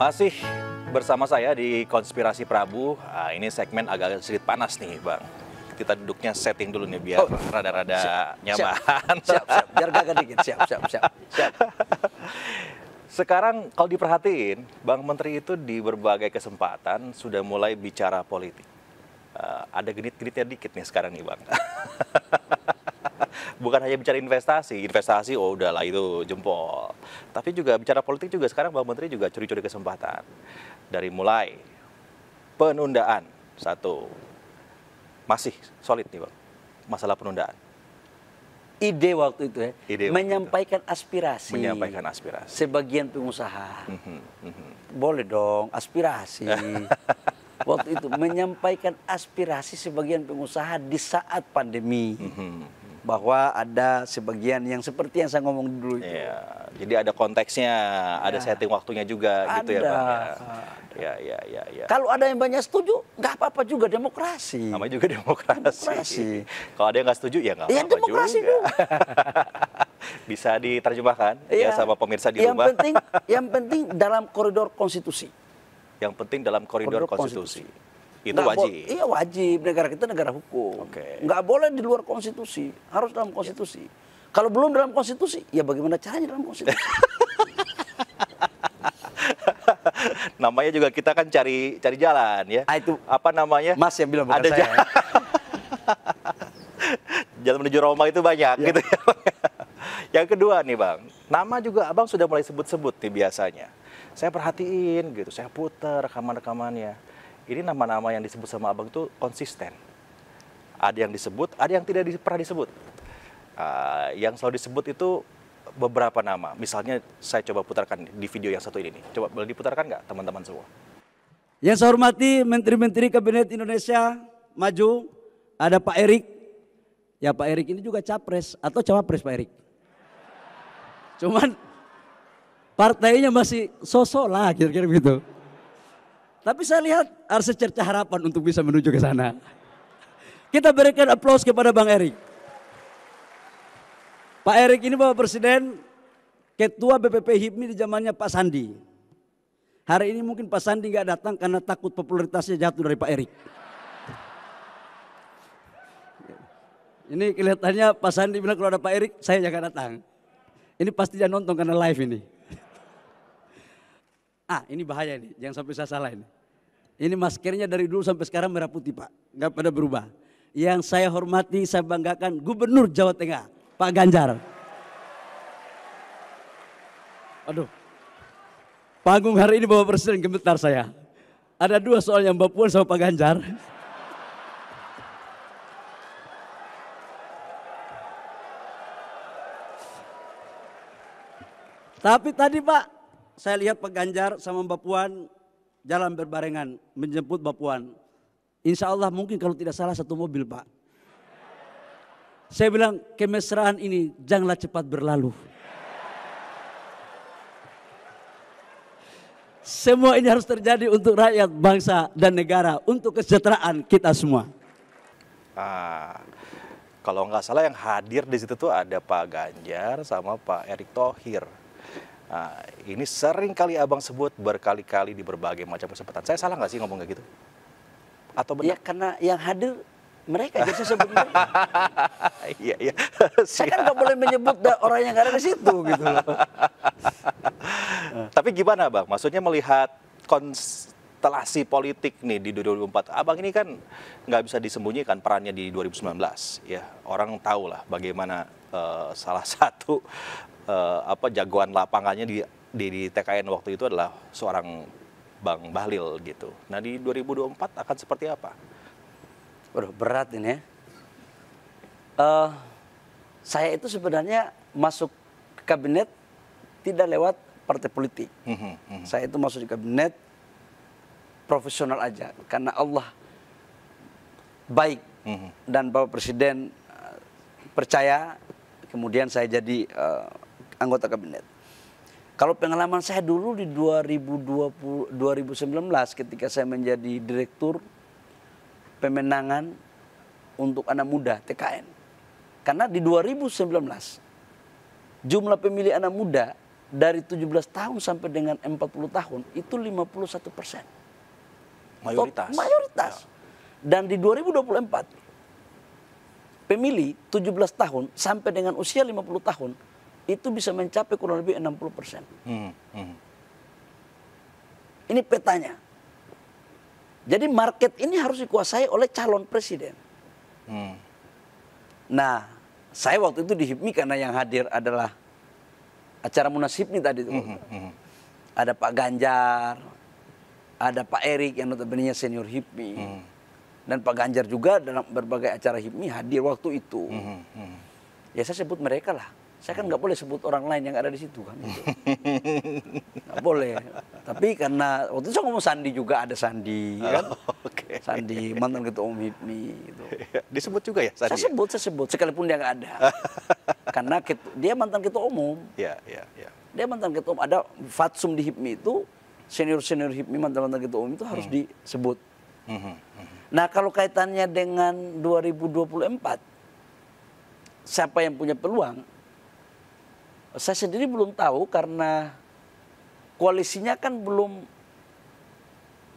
Masih bersama saya di Konspirasi Prabu. Nah, ini segmen agak sedikit panas nih, Bang. Kita duduknya setting dulu nih biar oh, rada-rada oh, nyaman. Siap, siap, siap. Biar gagal dikit. Siap, siap, siap. siap. Sekarang kalau diperhatiin, Bang Menteri itu di berbagai kesempatan sudah mulai bicara politik. Uh, ada genit-genitnya dikit nih sekarang nih, Bang. bukan hanya bicara investasi, investasi oh udahlah itu jempol. Tapi juga bicara politik juga sekarang Pak Menteri juga curi-curi kesempatan. Dari mulai penundaan satu masih solid nih Bang. Masalah penundaan. Ide waktu itu ya, Ide waktu menyampaikan itu. aspirasi. Menyampaikan aspirasi. Sebagian pengusaha. Mm -hmm, mm -hmm. Boleh dong, aspirasi. waktu itu menyampaikan aspirasi sebagian pengusaha di saat pandemi. Mm -hmm bahwa ada sebagian yang seperti yang saya ngomong dulu itu. Ya, jadi ada konteksnya, ada ya. setting waktunya juga ada. gitu ya Bang. Ya. ya. Ya, ya, ya, Kalau ada yang banyak setuju, nggak apa-apa juga demokrasi. Namanya juga demokrasi. demokrasi. Kalau ada yang nggak setuju ya nggak ya, apa-apa ya, demokrasi juga. Bisa diterjemahkan ya. ya sama pemirsa di yang rumah. Yang penting, yang penting dalam koridor konstitusi. Yang penting dalam koridor, koridor konstitusi. konstitusi. Itu wajib. iya wajib. Negara kita negara hukum. Okay. Nggak boleh di luar konstitusi. Harus dalam konstitusi. Yeah. Kalau belum dalam konstitusi, ya bagaimana caranya dalam konstitusi? namanya juga kita kan cari cari jalan ya. Ah, itu apa namanya? Mas yang bilang bukan ada saya. Jalan, jalan menuju Roma itu banyak ya. gitu ya. yang kedua nih Bang, nama juga Abang sudah mulai sebut-sebut nih biasanya. Saya perhatiin gitu, saya putar rekaman-rekamannya ini nama-nama yang disebut sama abang itu konsisten. Ada yang disebut, ada yang tidak pernah disebut. Uh, yang selalu disebut itu beberapa nama. Misalnya saya coba putarkan di video yang satu ini nih. Coba boleh diputarkan nggak teman-teman semua? Yang saya hormati Menteri-Menteri Kabinet Indonesia Maju, ada Pak Erik. Ya Pak Erik ini juga capres atau cawapres Pak Erik. Cuman partainya masih sosok lah kira-kira gitu. Tapi saya lihat harus secerca harapan untuk bisa menuju ke sana. Kita berikan aplaus kepada Bang Erik. Pak Erik ini Bapak Presiden, Ketua BPP HIPMI di zamannya Pak Sandi. Hari ini mungkin Pak Sandi nggak datang karena takut popularitasnya jatuh dari Pak Erik. Ini kelihatannya Pak Sandi bilang kalau ada Pak Erik, saya jangan datang. Ini pasti jangan nonton karena live ini. Ah ini bahaya ini, jangan sampai saya salah ini. Ini maskernya dari dulu sampai sekarang merah putih Pak, nggak pada berubah. Yang saya hormati, saya banggakan Gubernur Jawa Tengah, Pak Ganjar. Aduh, panggung hari ini bawa Presiden gemetar saya. Ada dua soal yang Mbak Puan sama Pak Ganjar. Tapi tadi Pak, saya lihat Pak Ganjar sama Mbak Puan jalan berbarengan menjemput Mbak Puan. Insya Allah mungkin kalau tidak salah satu mobil Pak. Saya bilang kemesraan ini janganlah cepat berlalu. Semua ini harus terjadi untuk rakyat, bangsa, dan negara, untuk kesejahteraan kita semua. Ah, kalau nggak salah yang hadir di situ tuh ada Pak Ganjar sama Pak Erick Thohir. Nah, ini sering kali abang sebut berkali-kali di berbagai macam kesempatan. Saya salah nggak sih ngomong kayak gitu? Atau ya, benar? Ya karena yang hadir mereka jadi saya sebut Iya iya. Saya kan nggak boleh menyebut orang yang ada di situ gitu. Tapi gimana bang? Maksudnya melihat kons konstelasi politik nih di 2024. Abang ini kan nggak bisa disembunyikan perannya di 2019. Ya, orang tahu lah bagaimana uh, salah satu uh, apa jagoan lapangannya di, di di TKN waktu itu adalah seorang Bang Bahlil gitu. Nah di 2024 akan seperti apa? Waduh berat ini ya. Uh, saya itu sebenarnya masuk ke kabinet tidak lewat partai politik. Mm -hmm, mm -hmm. Saya itu masuk di kabinet profesional aja karena Allah baik mm -hmm. dan Bapak Presiden eh, percaya kemudian saya jadi uh, anggota kabinet. Kalau pengalaman saya dulu di 2020 2019 ketika saya menjadi direktur pemenangan untuk anak muda TKN. Karena di 2019 jumlah pemilih anak muda dari 17 tahun sampai dengan 40 tahun itu 51 persen mayoritas. Top, mayoritas. Ya. Dan di 2024 pemilih 17 tahun sampai dengan usia 50 tahun itu bisa mencapai kurang lebih 60 persen. Hmm. Hmm. Ini petanya. Jadi market ini harus dikuasai oleh calon presiden. Hmm. Nah, saya waktu itu di HIPMI karena yang hadir adalah acara munasib nih tadi. Hmm, hmm. Hmm. Ada Pak Ganjar, ada Pak Erik yang notabene senior HIPMI. Hmm. Dan Pak Ganjar juga dalam berbagai acara HIPMI hadir waktu itu. Hmm, hmm. Hmm. Ya saya sebut mereka lah. Saya kan hmm. nggak boleh sebut orang lain yang ada di situ kan. Gitu. Nggak boleh. Tapi karena waktu itu saya ngomong Sandi juga ada Sandi, ya kan? oh, kan? Okay. Sandi mantan ketua umum HIPMI gitu. Iya, disebut juga ya Sandi. Saya ya? sebut, saya sebut sekalipun dia nggak ada. karena dia mantan ketua umum. Iya, yeah, iya, Dia mantan ketua umum. Ada Fatsum di HIPMI itu senior-senior hipmi mantan mantan ketua umum itu harus hmm. disebut. Hmm. Hmm. hmm. Nah kalau kaitannya dengan 2024, siapa yang punya peluang? Saya sendiri belum tahu karena koalisinya kan belum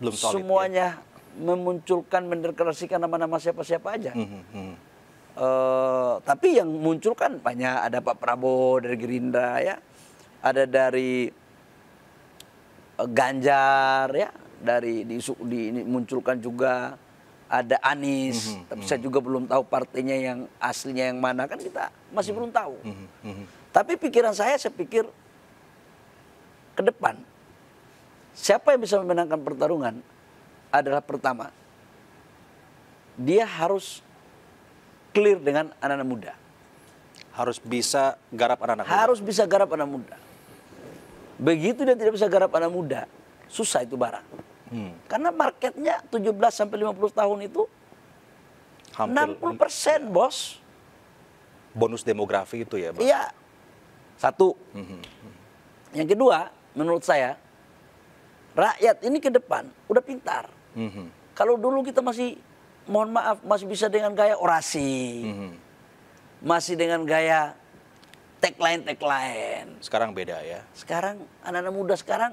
belum solid, semuanya ya? memunculkan mendeklarasikan nama-nama siapa-siapa aja. Hmm. Hmm. Uh, tapi yang muncul kan banyak ada Pak Prabowo dari Gerindra ya, ada dari Ganjar ya dari di, di, munculkan juga ada Anies, mm -hmm, tapi mhm. saya juga belum tahu partainya yang aslinya yang mana kan kita masih mm -hmm. belum tahu. mm -hmm. Tapi pikiran saya saya pikir ke depan siapa yang bisa memenangkan pertarungan adalah pertama dia harus clear dengan anak-anak muda. Harus bisa garap anak-anak muda. Harus bisa garap anak muda. Begitu dia tidak bisa garap anak muda, susah itu barang. Hmm. Karena marketnya 17 sampai 50 tahun itu Hampir 60 persen, bos. Bonus demografi itu ya, bos. Iya. Satu. Hmm, hmm, hmm. Yang kedua, menurut saya, rakyat ini ke depan udah pintar. Hmm, hmm. Kalau dulu kita masih, mohon maaf, masih bisa dengan gaya orasi, hmm. masih dengan gaya tagline tagline. Sekarang beda ya. Sekarang anak-anak muda sekarang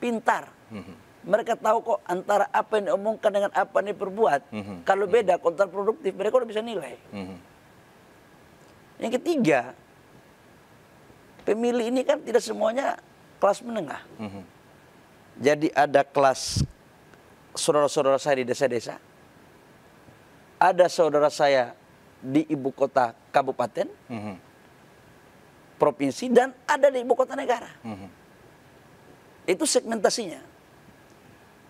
pintar. Mm-hmm. Mereka tahu kok antara apa yang diomongkan dengan apa yang diperbuat. Mm-hmm. Kalau beda kontraproduktif mereka udah bisa nilai. Mm-hmm. Yang ketiga, pemilih ini kan tidak semuanya kelas menengah. Mm-hmm. Jadi ada kelas saudara-saudara saya di desa-desa. Ada saudara saya di ibu kota kabupaten. Mm-hmm provinsi dan ada di ibu kota negara. Hmm. Itu segmentasinya.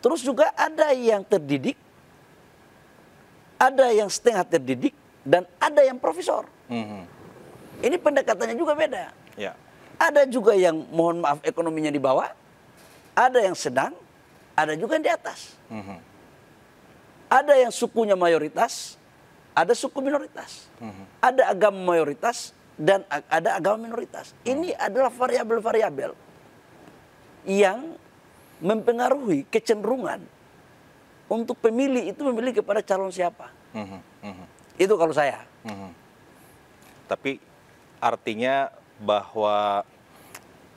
Terus juga ada yang terdidik, ada yang setengah terdidik, dan ada yang profesor. Hmm. Ini pendekatannya juga beda. Yeah. Ada juga yang mohon maaf ekonominya di bawah, ada yang sedang, ada juga yang di atas. Hmm. Ada yang sukunya mayoritas, ada suku minoritas, hmm. ada agama mayoritas, dan ada agama minoritas. Ini adalah variabel-variabel yang mempengaruhi kecenderungan untuk pemilih itu memilih kepada calon siapa. -hmm. Itu kalau saya. -hmm. Tapi artinya bahwa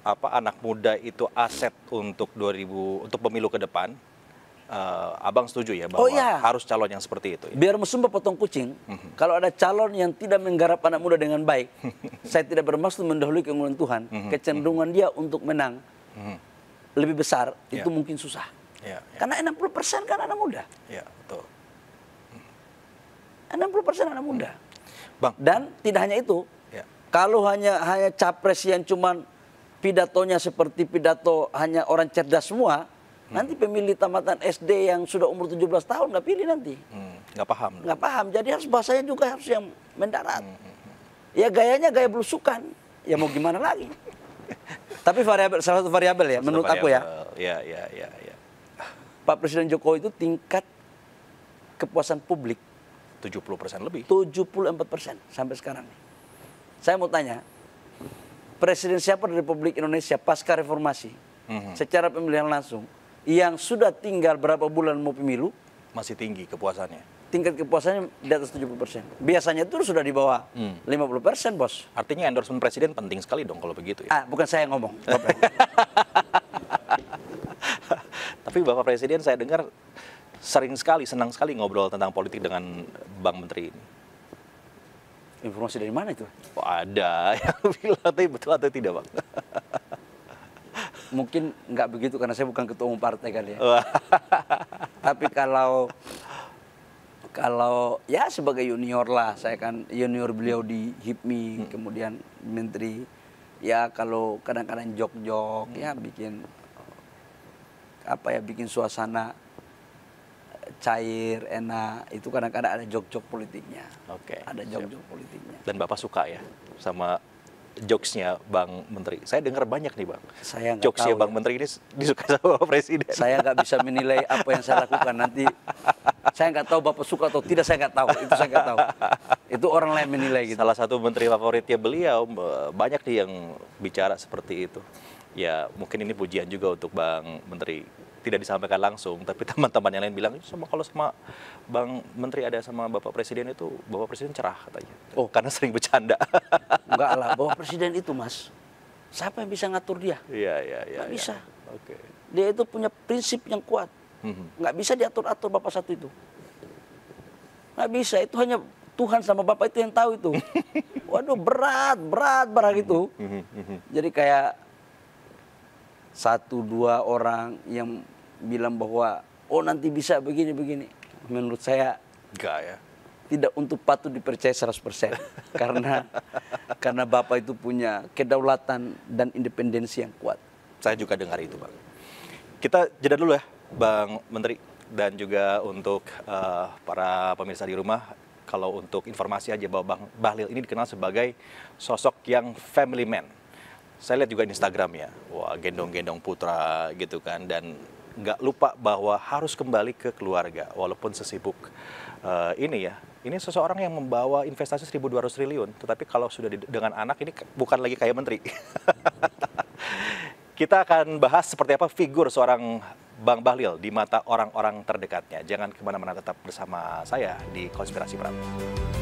apa anak muda itu aset untuk 2000 untuk pemilu ke depan uh, abang setuju ya bahwa oh, iya. harus calon yang seperti itu. Ya? Biar mesum potong kucing, mhm. kalau ada calon yang tidak menggarap anak muda dengan baik, saya tidak bermaksud mendahului keunggulan Tuhan, mhm. kecenderungan mhm. dia untuk menang lebih besar yeah. itu mungkin susah. Yeah, yeah. Karena 60 persen kan anak muda. Ya, yeah, betul. 60 persen anak muda. Bang. Dan tidak hanya itu, yeah. kalau hanya hanya capres yang cuman pidatonya seperti pidato hanya orang cerdas semua, Nanti pemilih tamatan SD yang sudah umur 17 tahun nggak pilih nanti. Hmm, nggak paham. Nggak paham. Jadi harus bahasanya juga harus yang mendarat. Hmm. hmm, hmm. Ya gayanya gaya belusukan. Ya mau gimana lagi. Tapi variabel salah satu variabel ya menurut variabel. aku ya. Ya, ya, ya, ya. Pak Presiden Jokowi itu tingkat kepuasan publik 70% lebih. 74% sampai sekarang. Saya mau tanya, presiden siapa dari Republik Indonesia pasca reformasi mm -hmm. secara pemilihan langsung yang sudah tinggal berapa bulan mau pemilu masih tinggi kepuasannya tingkat kepuasannya di atas 70 persen. Biasanya itu sudah di bawah hmm. 50 persen, bos. Artinya endorsement presiden penting sekali dong kalau begitu ya? Ah, bukan saya yang ngomong. Tapi Bapak Presiden saya dengar sering sekali, senang sekali ngobrol tentang politik dengan Bang Menteri ini. Informasi dari mana itu? Oh, ada yang bilang, betul atau tidak Bang? mungkin nggak begitu karena saya bukan ketua umum partai kali ya. Tapi kalau kalau ya sebagai junior lah, saya kan junior beliau di HIPMI, hmm. kemudian menteri ya kalau kadang-kadang jok-jok hmm. ya bikin apa ya bikin suasana cair enak itu kadang-kadang ada jok-jok politiknya. Oke. Okay. Ada jok-jok politiknya. Dan Bapak suka ya sama jokesnya Bang Menteri? Saya dengar banyak nih Bang. Saya jokesnya Bang ya. Menteri ini disuka sama Presiden. Saya nggak bisa menilai apa yang saya lakukan nanti. Saya nggak tahu Bapak suka atau tidak, saya nggak tahu. Itu saya nggak tahu. Itu orang lain menilai gitu. Salah satu menteri favoritnya beliau, eh, banyak nih yang bicara seperti itu. Ya mungkin ini pujian juga untuk Bang Menteri tidak disampaikan langsung, tapi teman-teman yang lain bilang itu sama kalau sama Bang Menteri ada sama Bapak Presiden itu Bapak Presiden cerah katanya. Oh, karena sering bercanda. Enggak lah, Bapak Presiden itu Mas. Siapa yang bisa ngatur dia? Iya, iya, iya. ya. bisa. Oke. Okay. Dia itu punya prinsip yang kuat. Mhm. Enggak bisa diatur-atur Bapak satu itu. Enggak bisa, itu hanya Tuhan sama Bapak itu yang tahu itu. Waduh, berat, berat barang itu. Mhm, mhm, Jadi kayak satu dua orang yang bilang bahwa oh nanti bisa begini begini. Menurut saya enggak ya. Tidak untuk patut dipercaya 100% karena karena Bapak itu punya kedaulatan dan independensi yang kuat. Saya juga dengar itu, Bang. Kita jeda dulu ya, Bang Menteri dan juga untuk uh, para pemirsa di rumah kalau untuk informasi aja bahwa Bang Bahlil ini dikenal sebagai sosok yang family man. Saya lihat juga Instagram ya wah gendong-gendong putra gitu kan dan nggak lupa bahwa harus kembali ke keluarga walaupun sesibuk uh, ini ya ini seseorang yang membawa investasi 1.200 triliun tetapi kalau sudah dengan anak ini bukan lagi kayak menteri kita akan bahas seperti apa figur seorang Bang Bahlil di mata orang-orang terdekatnya. Jangan kemana-mana tetap bersama saya di Konspirasi Prabowo.